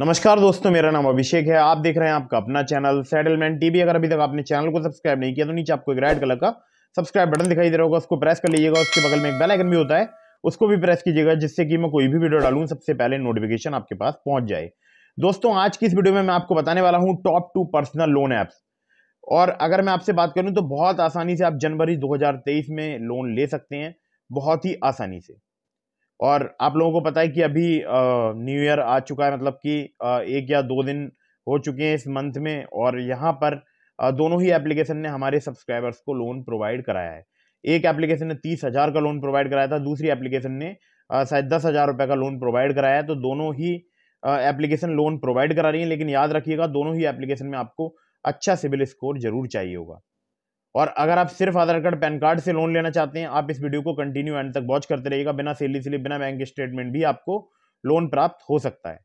नमस्कार दोस्तों मेरा नाम अभिषेक है आप देख रहे हैं आपका अपना चैनल सेटलमेंट टीवी अगर अभी तक आपने चैनल को सब्सक्राइब नहीं किया तो नीचे आपको एक रेड कलर का सब्सक्राइब बटन दिखाई दे रहा होगा उसको प्रेस कर लीजिएगा उसके बगल में एक बेल आइकन भी होता है उसको भी प्रेस कीजिएगा जिससे कि मैं कोई भी वीडियो डालूँ सबसे पहले नोटिफिकेशन आपके पास पहुँच जाए दोस्तों आज की इस वीडियो में मैं आपको बताने वाला हूँ top two personal loan apps और अगर मैं आपसे बात करूँ तो बहुत आसानी से आप जनवरी दो में लोन ले सकते हैं बहुत ही आसानी से और आप लोगों को पता है कि अभी न्यू ईयर आ चुका है मतलब कि एक या दो दिन हो चुके हैं इस मंथ में और यहाँ पर दोनों ही एप्लीकेशन ने हमारे सब्सक्राइबर्स को लोन प्रोवाइड कराया है एक एप्लीकेशन ने तीस हज़ार का लोन प्रोवाइड कराया था दूसरी एप्लीकेशन ने शायद दस हज़ार रुपये का लोन प्रोवाइड कराया है तो दोनों ही एप्लीकेशन लोन प्रोवाइड करा रही हैं लेकिन याद रखिएगा दोनों ही एप्लीकेशन में आपको अच्छा सिविल स्कोर जरूर चाहिए होगा और अगर आप सिर्फ आधार कार्ड पैन कार्ड से लोन लेना चाहते हैं आप इस वीडियो को कंटिन्यू एंड तक वॉच करते रहिएगा बिना सेली स्लिप बिना बैंक स्टेटमेंट भी आपको लोन प्राप्त हो सकता है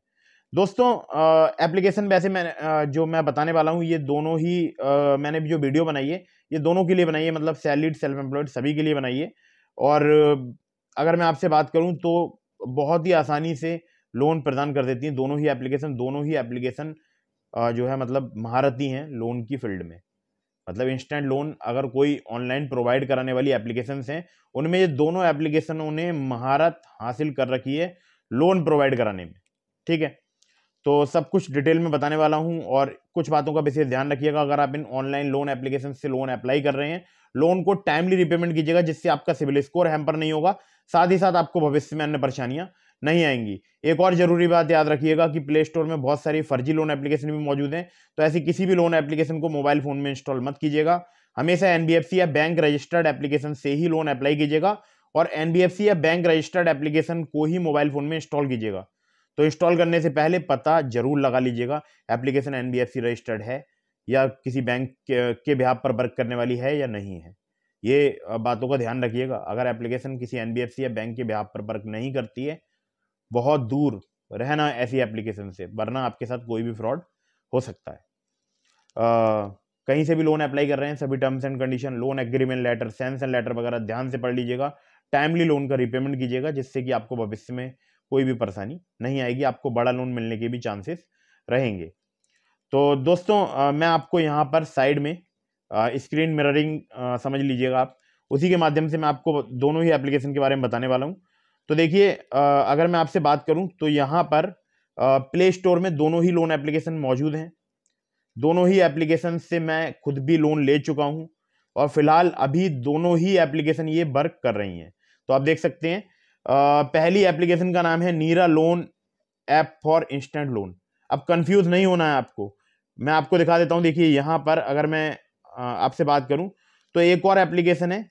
दोस्तों एप्लीकेशन वैसे मैं जो मैं बताने वाला हूँ ये दोनों ही आ, मैंने जो वीडियो बनाई है ये दोनों के लिए बनाई है मतलब सैलरीड सेल्फ एम्प्लॉयड सभी के लिए बनाई है और अगर मैं आपसे बात करूँ तो बहुत ही आसानी से लोन प्रदान कर देती हैं दोनों ही एप्लीकेशन दोनों ही एप्लीकेशन जो है मतलब महारती हैं लोन की फील्ड में मतलब इंस्टेंट लोन अगर कोई ऑनलाइन प्रोवाइड कराने वाली एप्लीकेशन हैं उनमें ये दोनों एप्लीकेशनों ने महारत हासिल कर रखी है लोन प्रोवाइड कराने में ठीक है तो सब कुछ डिटेल में बताने वाला हूँ और कुछ बातों का विशेष ध्यान रखिएगा अगर आप इन ऑनलाइन लोन एप्लीकेशन से लोन अप्लाई कर रहे हैं लोन को टाइमली रिपेमेंट कीजिएगा जिससे आपका सिविल स्कोर हैम्पर नहीं होगा साथ ही साथ आपको भविष्य में अन्य परेशानियाँ नहीं आएंगी एक और ज़रूरी बात याद रखिएगा कि प्ले स्टोर में बहुत सारी फर्जी लोन एप्लीकेशन भी मौजूद हैं तो ऐसी किसी भी लोन एप्लीकेशन को मोबाइल फ़ोन में इंस्टॉल मत कीजिएगा हमेशा एन या बैंक रजिस्टर्ड एप्लीकेशन से ही लोन अप्लाई कीजिएगा और एन या बैंक रजिस्टर्ड एप्लीकेशन को ही मोबाइल फ़ोन में इंस्टॉल कीजिएगा तो इंस्टॉल करने से पहले पता जरूर लगा लीजिएगा एप्लीकेशन एन रजिस्टर्ड है या किसी बैंक के बिहाब पर वर्क करने वाली है या नहीं है ये बातों का ध्यान रखिएगा अगर एप्लीकेशन किसी एन या बैंक के बिहाब पर वर्क नहीं करती है बहुत दूर रहना ऐसी एप्लीकेशन से वरना आपके साथ कोई भी फ्रॉड हो सकता है आ, कहीं से भी लोन अप्लाई कर रहे हैं सभी terms and condition loan agreement letter sense and letter वगैरह ध्यान से पढ़ लीजिएगा टाइमली लोन का रिपेमेंट कीजिएगा जिससे कि आपको भविष्य में कोई भी परेशानी नहीं आएगी आपको बड़ा लोन मिलने के भी चांसेस रहेंगे तो दोस्तों आ, मैं आपको यहाँ पर साइड में स्क्रीन मिररिंग समझ लीजिएगा आप उसी के माध्यम से मैं आपको दोनों ही एप्लीकेशन के बारे में बताने वाला हूँ तो देखिए अगर मैं आपसे बात करूं तो यहाँ पर प्ले स्टोर में दोनों ही लोन एप्लीकेशन मौजूद हैं दोनों ही एप्लीकेशन से मैं खुद भी लोन ले चुका हूं और फिलहाल अभी दोनों ही एप्लीकेशन ये वर्क कर रही हैं तो आप देख सकते हैं पहली एप्लीकेशन का नाम है Nira loan app for instant loan अब कंफ्यूज नहीं होना है आपको मैं आपको दिखा देता हूँ देखिए यहाँ पर अगर मैं आपसे बात करूँ तो एक और एप्लीकेशन है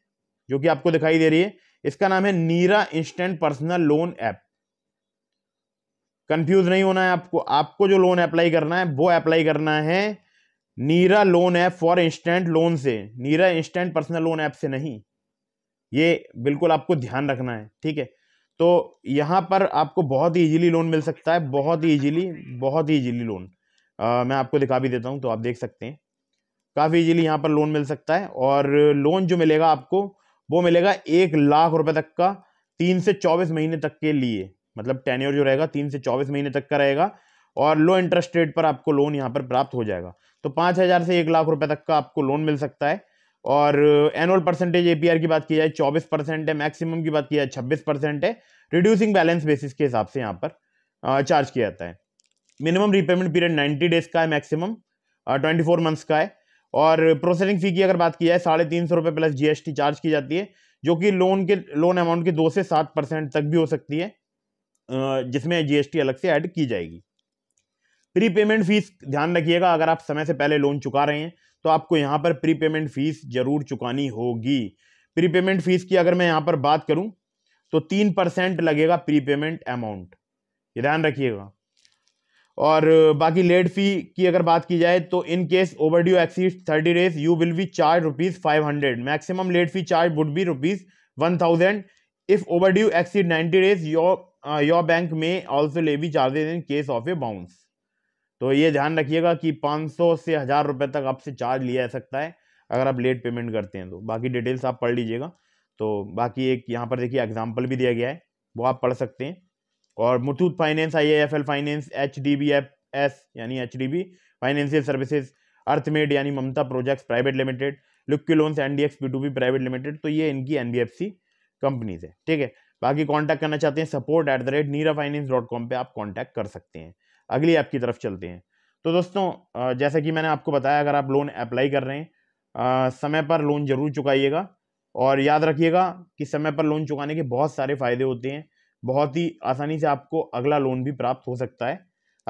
जो कि आपको दिखाई दे रही है इसका नाम है Nira instant personal loan app confuse नहीं होना है आपको आपको जो लोन अप्लाई करना है वो अप्लाई करना है Nira loan app for instant loan से Nira instant personal loan app से नहीं ये बिल्कुल आपको ध्यान रखना है ठीक है तो यहाँ पर आपको बहुत ही ईजिली लोन मिल सकता है बहुत ही ईजिली बहुत ही ईजिली लोन आ, मैं आपको दिखा भी देता हूँ तो आप देख सकते हैं काफ़ी ईजिली यहाँ पर लोन मिल सकता है और लोन जो मिलेगा आपको वो मिलेगा एक लाख रुपए तक का तीन से चौबीस महीने तक के लिए मतलब टेन्योर जो रहेगा तीन से चौबीस महीने तक का रहेगा और लो इंटरेस्ट रेट पर आपको लोन यहाँ पर प्राप्त हो जाएगा तो पाँच हज़ार से एक लाख रुपए तक का आपको लोन मिल सकता है और एनुअल परसेंटेज एपीआर की बात की जाए चौबीस परसेंट है मैक्सिमम की बात की जाए छब्बीस परसेंट है रिड्यूसिंग बैलेंस बेसिस के हिसाब से यहाँ पर चार्ज किया जाता है minimum repayment period ninety days का है मैक्सिमम ट्वेंटी फोर मंथ्स का है और प्रोसेसिंग फ़ी की अगर बात की जाए साढ़े तीन सौ रुपये प्लस जीएसटी चार्ज की जाती है जो कि लोन के लोन अमाउंट के दो से सात परसेंट तक भी हो सकती है जिसमें जीएसटी अलग से ऐड की जाएगी प्री पेमेंट फीस ध्यान रखिएगा अगर आप समय से पहले लोन चुका रहे हैं तो आपको यहाँ पर प्री पेमेंट फीस जरूर चुकानी होगी प्री पेमेंट फीस की अगर मैं यहाँ पर बात करूँ तो तीन परसेंट लगेगा प्री पेमेंट अमाउंट ये ध्यान रखिएगा और बाकी लेट फी की अगर बात की जाए तो in case overdue exceed thirty days you will be charge rupees five hundred maximum late fee charge would be rupees one thousand if overdue exceed ninety days your your bank में also levy charges in case of a bounce तो ये ध्यान रखिएगा कि पाँच सौ से हज़ार रुपये तक आपसे चार्ज लिया जा सकता है अगर आप लेट पेमेंट करते हैं तो बाकी डिटेल्स आप पढ़ लीजिएगा तो बाकी एक यहाँ पर देखिए एग्जाम्पल भी दिया गया है वो आप पढ़ सकते हैं और Muthoot finance I F L finance H D B F S यानी H D B financial services Arthmate यानी ममता प्रोजेक्ट्स प्राइवेट लिमिटेड लुक्की loans N D X P two B private limited तो ये इनकी N B F C companies है ठीक है बाकी कॉन्टैक्ट करना चाहते हैं support at the rate Nira finance dot com पर आप कॉन्टैक्ट कर सकते हैं अगली ऐप की तरफ चलते हैं तो दोस्तों जैसा कि मैंने आपको बताया अगर आप लोन अप्लाई कर रहे हैं समय पर लोन जरूर चुकाइएगा और याद रखिएगा कि समय पर लोन चुकाने के बहुत सारे फ़ायदे होते हैं बहुत ही आसानी से आपको अगला लोन भी प्राप्त हो सकता है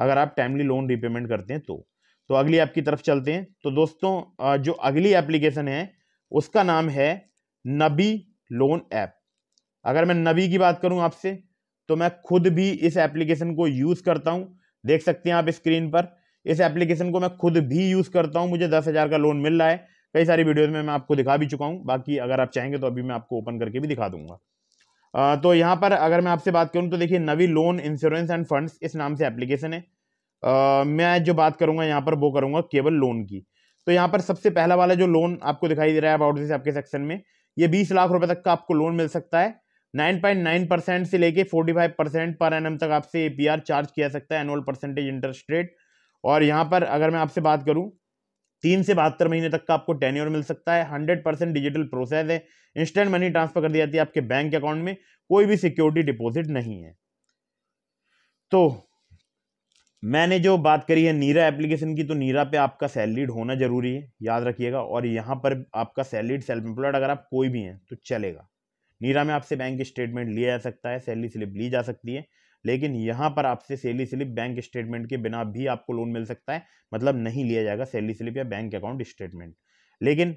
अगर आप टाइमली लोन रिपेमेंट करते हैं तो तो अगली की तरफ चलते हैं तो दोस्तों जो अगली एप्लीकेशन है उसका नाम है नबी लोन ऐप अगर मैं नबी की बात करूं आपसे तो मैं खुद भी इस एप्लीकेशन को यूज़ करता हूं देख सकते हैं आप स्क्रीन पर इस एप्लीकेशन को मैं खुद भी यूज़ करता हूं मुझे दस हज़ार का लोन मिल रहा है कई सारी वीडियोज़ में मैं आपको दिखा भी चुका हूँ बाकी अगर आप चाहेंगे तो अभी मैं आपको ओपन करके भी दिखा दूंगा तो यहाँ पर अगर मैं आपसे बात करूँ तो देखिए Navi loan insurance and funds इस नाम से एप्लीकेशन है आ, मैं जो बात करूँगा यहाँ पर वो करूँगा केवल लोन की तो यहाँ पर सबसे पहला वाला जो लोन आपको दिखाई दे रहा है अबाउट दिस आपके सेक्शन में ये बीस लाख रुपये तक का आपको लोन मिल सकता है नाइन पॉइंट नाइन परसेंट से लेके फोर्टी फाइव परसेंट पर एन तक आपसे ए चार्ज किया सकता है एनुअल परसेंटेज इंटरेस्ट रेट और यहाँ पर अगर मैं आपसे बात करूँ तीन से बहत्तर महीने तक का आपको टेन्योर मिल सकता है हंड्रेड परसेंट डिजिटल प्रोसेस है इंस्टेंट मनी ट्रांसफर कर दी जाती है आपके बैंक अकाउंट में कोई भी सिक्योरिटी डिपॉजिट नहीं है तो मैंने जो बात करी है नीरा एप्लीकेशन की तो नीरा पे आपका सैलरीड होना जरूरी है याद रखिएगा और यहाँ पर आपका सैलरीड सेल्फ एम्प्लॉयड अगर आप कोई भी हैं तो चलेगा नीरा में आपसे बैंक स्टेटमेंट लिया जा सकता है सैलरी स्लिप ली जा सकती है लेकिन यहाँ पर आपसे सैलरी स्लिप बैंक स्टेटमेंट के बिना भी आपको लोन मिल सकता है मतलब नहीं लिया जाएगा सैलरी स्लिप या बैंक अकाउंट स्टेटमेंट लेकिन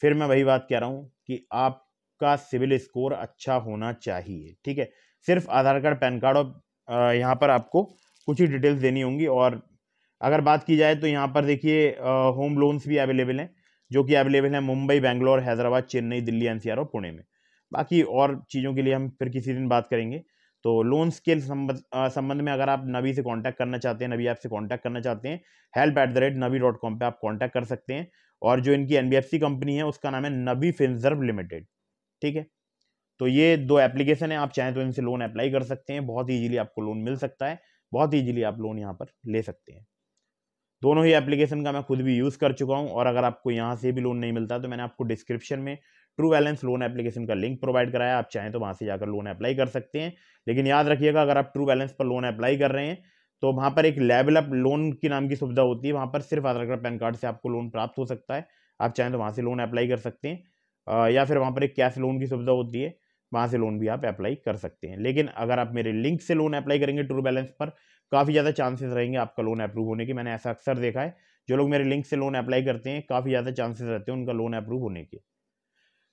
फिर मैं वही बात कह रहा हूँ कि आपका सिविल स्कोर अच्छा होना चाहिए ठीक है सिर्फ आधार कार्ड पैन कार्ड और यहाँ पर आपको कुछ ही डिटेल्स देनी होंगी और अगर बात की जाए तो यहाँ पर देखिए होम लोन्स भी अवेलेबल हैं जो कि अवेलेबल हैं मुंबई बैंगलोर हैदराबाद चेन्नई दिल्ली एनसीआर और पुणे में बाकी और चीज़ों के लिए हम फिर किसी दिन बात करेंगे तो लोन स्केल संबंध में अगर आप नवी से कांटेक्ट करना चाहते हैं नवी ऐप से कांटेक्ट करना चाहते हैं help at the rate Navi dot com पर आप कांटेक्ट कर सकते हैं और जो इनकी एन कंपनी है उसका नाम है नवी फिनजर्व लिमिटेड ठीक है तो ये दो एप्लीकेशन है आप चाहें तो इनसे लोन अप्लाई कर सकते हैं बहुत ईजिली आपको लोन मिल सकता है बहुत ईजिली आप लोन यहाँ पर ले सकते हैं दोनों ही एप्लीकेशन का मैं खुद भी यूज़ कर चुका हूँ और अगर आपको यहाँ से भी लोन नहीं मिलता तो मैंने आपको डिस्क्रिप्शन में ट्रू बैलेंस लोन एप्लीकेशन का लिंक प्रोवाइड कराया आप चाहें तो वहाँ से जाकर लोन अप्लाई कर सकते हैं लेकिन याद रखिएगा अगर आप ट्रू बैलेंस पर लोन अप्लाई कर रहे हैं तो वहाँ पर एक लेवल अप लोन के नाम की सुविधा होती है वहाँ पर सिर्फ आधार कार्ड पैन कार्ड से आपको लोन प्राप्त हो सकता है आप चाहें तो वहाँ से लोन अप्लाई कर सकते हैं या फिर वहाँ पर एक कैश लोन की सुविधा होती है वहाँ से लोन भी आप अप्लाई कर सकते हैं लेकिन अगर आप मेरे लिंक से लोन अप्लाई करेंगे ट्रू बैलेंस पर काफ़ी ज़्यादा चांसेस रहेंगे आपका लोन अप्रूव होने के मैंने ऐसा अक्सर देखा है जो लोग मेरे लिंक से लोन अप्लाई करते हैं काफ़ी ज़्यादा चांसेस रहते हैं उनका लोन अप्रूव होने के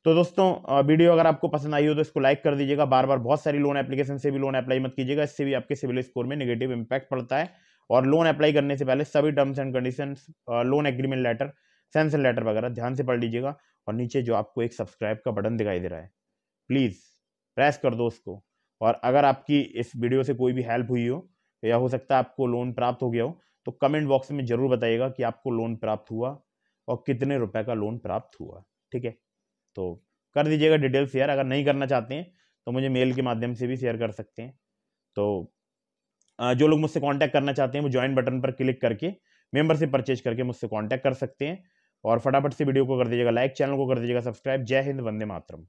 तो दोस्तों वीडियो अगर आपको पसंद आई हो तो इसको लाइक कर दीजिएगा बार बार बहुत सारी लोन एप्लीकेशन से भी लोन अप्लाई मत कीजिएगा इससे भी आपके सिविल स्कोर में नेगेटिव इंपैक्ट पड़ता है और लोन अप्लाई करने से पहले सभी terms and condition loan agreement letter sanction letter वगैरह ध्यान से पढ़ लीजिएगा और नीचे जो आपको एक सब्सक्राइब का बटन दिखाई दे रहा है प्लीज़ प्रेस कर दो उसको और अगर आपकी इस वीडियो से कोई भी हेल्प हुई हो या हो सकता है आपको लोन प्राप्त हो गया हो तो कमेंट बॉक्स में ज़रूर बताइएगा कि आपको लोन प्राप्त हुआ और कितने रुपए का लोन प्राप्त हुआ ठीक है तो कर दीजिएगा डिटेल शेयर अगर नहीं करना चाहते हैं तो मुझे मेल के माध्यम से भी शेयर कर सकते हैं तो जो लोग मुझसे कांटेक्ट करना चाहते हैं वो ज्वाइन बटन पर क्लिक करके मेंबरशिप परचेज करके मुझसे कांटेक्ट कर सकते हैं और फटाफट से वीडियो को कर दीजिएगा लाइक चैनल को कर दीजिएगा सब्सक्राइब जय हिंद वंदे मातरम